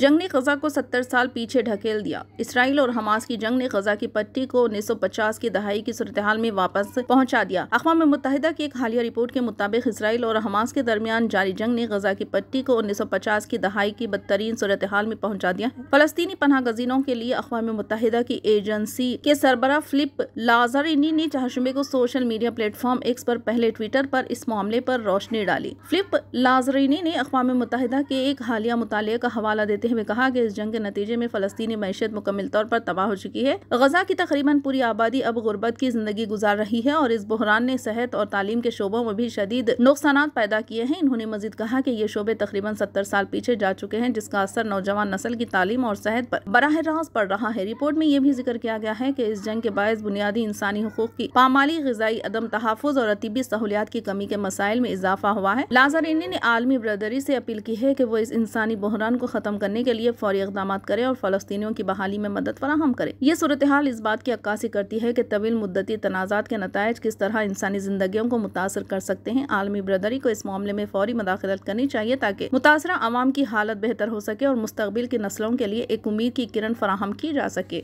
जंग ने गजा को 70 साल पीछे ढकेल दिया इसराइल और हमास की जंग ने गजा की पट्टी को 1950 की दहाई की सूरत हाल में वापस पहुंचा दिया अकवा मुतहदा की एक हालिया रिपोर्ट के मुताबिक इसराइल और हमास के दरमियान जारी जंग ने गजा की पट्टी को 1950 की दहाई की बदतरीन सूरत हाल में पहुँचा दिया है फलस्तनी पनाह गजीनों के लिए अकवा मुतहदा की एजेंसी के सरबरा फ्लिप लाजारिनी ने चाहशुबे को सोशल मीडिया प्लेटफॉर्म एक्स पर पहले ट्विटर पर इस मामले पर रोशनी डाली फ्लिप लाजरीनी ने अकवा मुतहदा के एक हालिया मुताले का हवाला देते देते हुए कहा कि इस जंग के नतीजे में फ़लस्तीनी मैशियत मुकम्मल तौर पर तबाह हो चुकी है गजा की तकरीबन पूरी आबादी अब गुर्बत की जिंदगी गुजार रही है और इस बहरान ने सेहत और तालीम के शोबों में भी शदीद नुकसान पैदा किए हैं इन्होंने मजीद कहा कि ये शोबे तकरीबन सत्तर साल पीछे जा चुके हैं जिसका असर नौजवान नस्ल की तालीम और सेहत पर बराह रास्त पड़ रहा है रिपोर्ट में यह भी जिक्र किया गया है कि इस जंग के बायस बुनियादी इंसानी हकूक की पामाली गजाई अदम तहफ़ और अतीबी सहूलियात की कमी के मसाइल में इजाफा हुआ है लाजारिनी ने आलमी ब्रदरी से अपील की है कि वो इस इंसानी बहरान को ख़त्म करने करने के लिए फौरी इकदाम करे और फलस्तियों की बहाली में मदद फराहम करे ये सूरत हाल इस बात की अक्सी करती है की तवील मुद्दती तनाजात के नतज किस तरह इंसानी जिंदगी को मुतासर कर सकते हैं आलमी ब्रदरी को इस मामले में फौरी मदाखलत करनी चाहिए ताकि मुतासरा आवाम की हालत बेहतर हो सके और मुस्तबिल की नस्लों के लिए एक उम्मीद की किरण फराहम की जा सके